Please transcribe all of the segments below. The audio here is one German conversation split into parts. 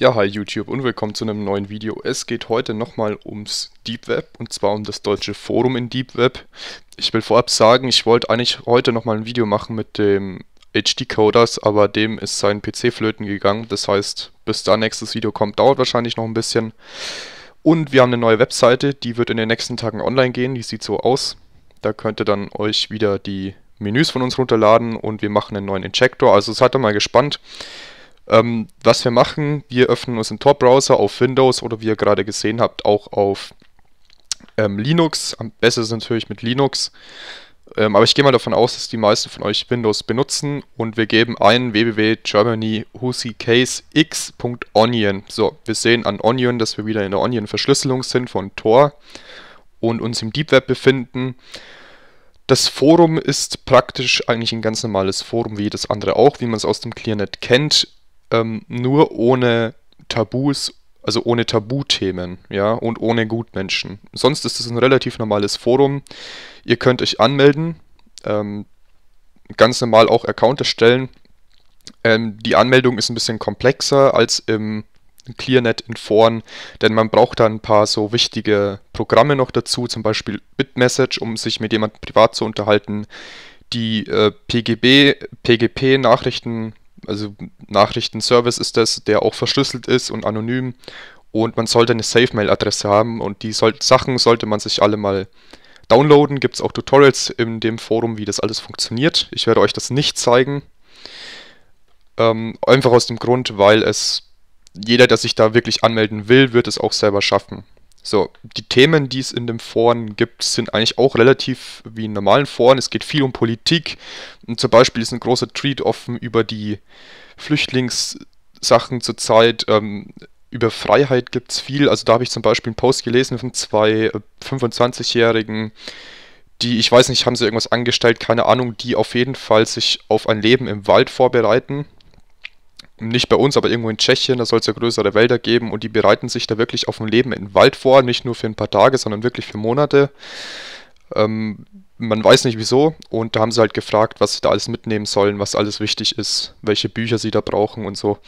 Ja, hi YouTube und willkommen zu einem neuen Video. Es geht heute nochmal ums Deep Web und zwar um das deutsche Forum in Deep Web. Ich will vorab sagen, ich wollte eigentlich heute nochmal ein Video machen mit dem HD-Coders, aber dem ist sein PC flöten gegangen. Das heißt, bis da nächstes Video kommt, dauert wahrscheinlich noch ein bisschen. Und wir haben eine neue Webseite, die wird in den nächsten Tagen online gehen. Die sieht so aus. Da könnt ihr dann euch wieder die Menüs von uns runterladen und wir machen einen neuen Injector. Also seid hat mal gespannt. Ähm, was wir machen, wir öffnen uns im Tor-Browser auf Windows oder wie ihr gerade gesehen habt, auch auf ähm, Linux. Am besten ist natürlich mit Linux. Ähm, aber ich gehe mal davon aus, dass die meisten von euch Windows benutzen und wir geben ein www.germanyhusicasex.onion. So, wir sehen an Onion, dass wir wieder in der Onion-Verschlüsselung sind von Tor und uns im Deep Web befinden. Das Forum ist praktisch eigentlich ein ganz normales Forum wie jedes andere auch, wie man es aus dem ClearNet kennt ähm, nur ohne Tabus, also ohne Tabuthemen, ja, und ohne Gutmenschen. Sonst ist es ein relativ normales Forum. Ihr könnt euch anmelden, ähm, ganz normal auch Account erstellen. Ähm, die Anmeldung ist ein bisschen komplexer als im ClearNet in Foren, denn man braucht da ein paar so wichtige Programme noch dazu, zum Beispiel Bitmessage, um sich mit jemandem privat zu unterhalten, die äh, PGB, PGP-Nachrichten also Nachrichtenservice ist das, der auch verschlüsselt ist und anonym. Und man sollte eine Safe-Mail-Adresse haben und die soll, Sachen sollte man sich alle mal downloaden. Gibt es auch Tutorials in dem Forum, wie das alles funktioniert. Ich werde euch das nicht zeigen. Ähm, einfach aus dem Grund, weil es jeder, der sich da wirklich anmelden will, wird es auch selber schaffen. So, die Themen, die es in dem Foren gibt, sind eigentlich auch relativ wie in normalen Foren. Es geht viel um Politik. Und zum Beispiel ist ein großer Tweet offen über die Flüchtlingssachen zurzeit. Ähm, über Freiheit gibt es viel. Also da habe ich zum Beispiel einen Post gelesen von zwei 25-Jährigen, äh, die, ich weiß nicht, haben sie irgendwas angestellt, keine Ahnung, die auf jeden Fall sich auf ein Leben im Wald vorbereiten nicht bei uns, aber irgendwo in Tschechien, da soll es ja größere Wälder geben und die bereiten sich da wirklich auf ein Leben im Wald vor, nicht nur für ein paar Tage, sondern wirklich für Monate. Ähm, man weiß nicht wieso und da haben sie halt gefragt, was sie da alles mitnehmen sollen, was alles wichtig ist, welche Bücher sie da brauchen und so.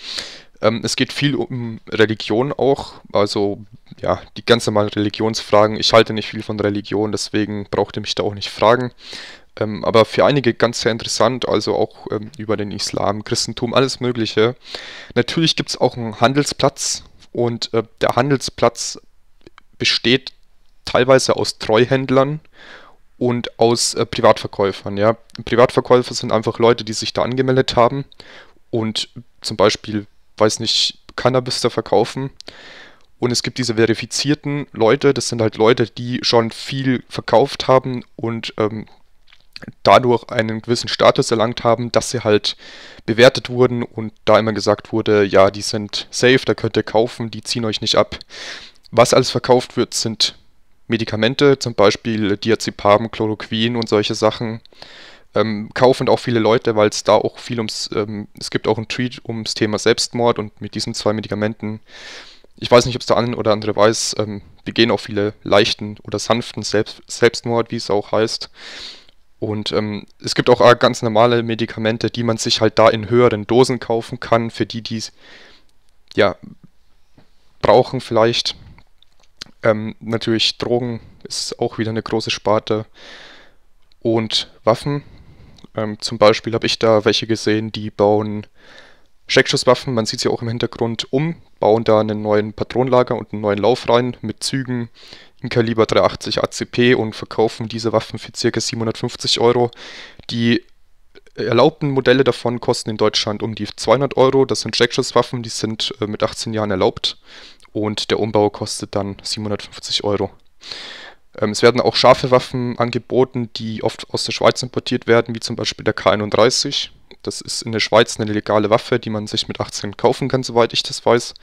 Ähm, es geht viel um Religion auch, also ja, die ganz normalen Religionsfragen. Ich halte nicht viel von Religion, deswegen braucht ihr mich da auch nicht fragen. Ähm, aber für einige ganz sehr interessant, also auch ähm, über den Islam, Christentum, alles Mögliche. Natürlich gibt es auch einen Handelsplatz und äh, der Handelsplatz besteht teilweise aus Treuhändlern und aus äh, Privatverkäufern. Ja. Privatverkäufer sind einfach Leute, die sich da angemeldet haben und zum Beispiel, weiß nicht, Cannabis da verkaufen. Und es gibt diese verifizierten Leute, das sind halt Leute, die schon viel verkauft haben und ähm, dadurch einen gewissen Status erlangt haben, dass sie halt bewertet wurden und da immer gesagt wurde, ja, die sind safe, da könnt ihr kaufen, die ziehen euch nicht ab. Was alles verkauft wird, sind Medikamente, zum Beispiel Diazepam, Chloroquin und solche Sachen. Ähm, kaufen auch viele Leute, weil es da auch viel ums, ähm, es gibt auch einen Tweet ums Thema Selbstmord und mit diesen zwei Medikamenten ich weiß nicht, ob es der eine oder andere weiß, ähm, wir gehen auch viele leichten oder sanften Selbst Selbstmord, wie es auch heißt. Und ähm, es gibt auch äh, ganz normale Medikamente, die man sich halt da in höheren Dosen kaufen kann, für die, die es ja, brauchen vielleicht. Ähm, natürlich Drogen ist auch wieder eine große Sparte. Und Waffen. Ähm, zum Beispiel habe ich da welche gesehen, die bauen Schreckschusswaffen, man sieht sie auch im Hintergrund um, bauen da einen neuen Patronenlager und einen neuen Lauf rein mit Zügen im Kaliber 380 ACP und verkaufen diese Waffen für ca. 750 Euro. Die erlaubten Modelle davon kosten in Deutschland um die 200 Euro. Das sind Schreckschusswaffen, die sind äh, mit 18 Jahren erlaubt und der Umbau kostet dann 750 Euro ähm, es werden auch scharfe Waffen angeboten, die oft aus der Schweiz importiert werden, wie zum Beispiel der K31. Das ist in der Schweiz eine legale Waffe, die man sich mit 18 kaufen kann, soweit ich das weiß.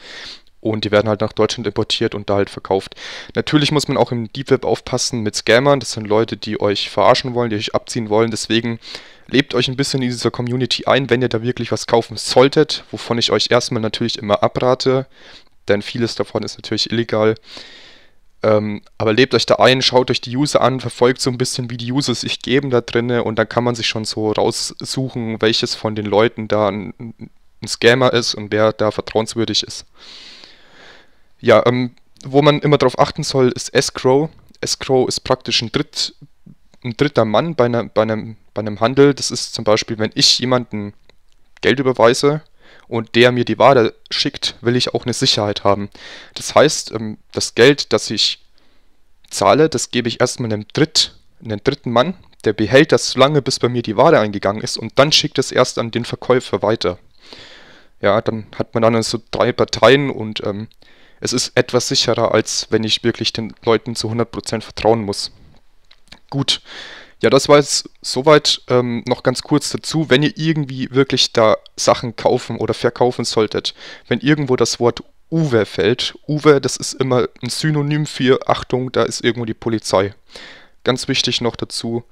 Und die werden halt nach Deutschland importiert und da halt verkauft. Natürlich muss man auch im Deep Web aufpassen mit Scammern. Das sind Leute, die euch verarschen wollen, die euch abziehen wollen. Deswegen lebt euch ein bisschen in dieser Community ein, wenn ihr da wirklich was kaufen solltet. Wovon ich euch erstmal natürlich immer abrate. Denn vieles davon ist natürlich illegal. Ähm, aber lebt euch da ein, schaut euch die User an, verfolgt so ein bisschen, wie die User sich geben da drinne und dann kann man sich schon so raussuchen, welches von den Leuten da ein, ein Scammer ist und wer da vertrauenswürdig ist. Ja, ähm, wo man immer darauf achten soll, ist Escrow. Escrow ist praktisch ein, Dritt, ein dritter Mann bei, einer, bei, einem, bei einem Handel. Das ist zum Beispiel, wenn ich jemanden Geld überweise, und der mir die Ware schickt, will ich auch eine Sicherheit haben. Das heißt, ähm, das Geld, das ich zahle, das gebe ich erstmal einem, Dritt, einem dritten Mann, der behält das so lange, bis bei mir die Ware eingegangen ist und dann schickt es erst an den Verkäufer weiter. Ja, dann hat man dann so also drei Parteien und ähm, es ist etwas sicherer, als wenn ich wirklich den Leuten zu 100% vertrauen muss. Gut, ja, das war es soweit ähm, noch ganz kurz dazu. Wenn ihr irgendwie wirklich da Sachen kaufen oder verkaufen solltet, wenn irgendwo das Wort Uwe fällt, Uwe, das ist immer ein Synonym für Achtung, da ist irgendwo die Polizei. Ganz wichtig noch dazu,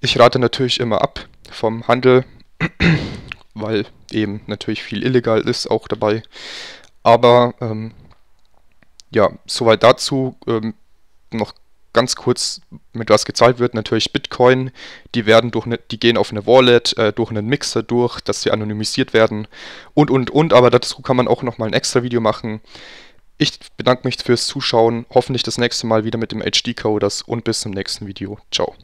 ich rate natürlich immer ab vom Handel, weil eben natürlich viel illegal ist auch dabei. Aber ähm, ja, soweit dazu. Ähm, noch ganz kurz, mit was gezahlt wird, natürlich Bitcoin. Die werden durch ne, die gehen auf eine Wallet, äh, durch einen Mixer durch, dass sie anonymisiert werden und und und, aber dazu kann man auch nochmal ein extra Video machen. Ich bedanke mich fürs Zuschauen, hoffentlich das nächste Mal wieder mit dem HD-Coders und bis zum nächsten Video. Ciao.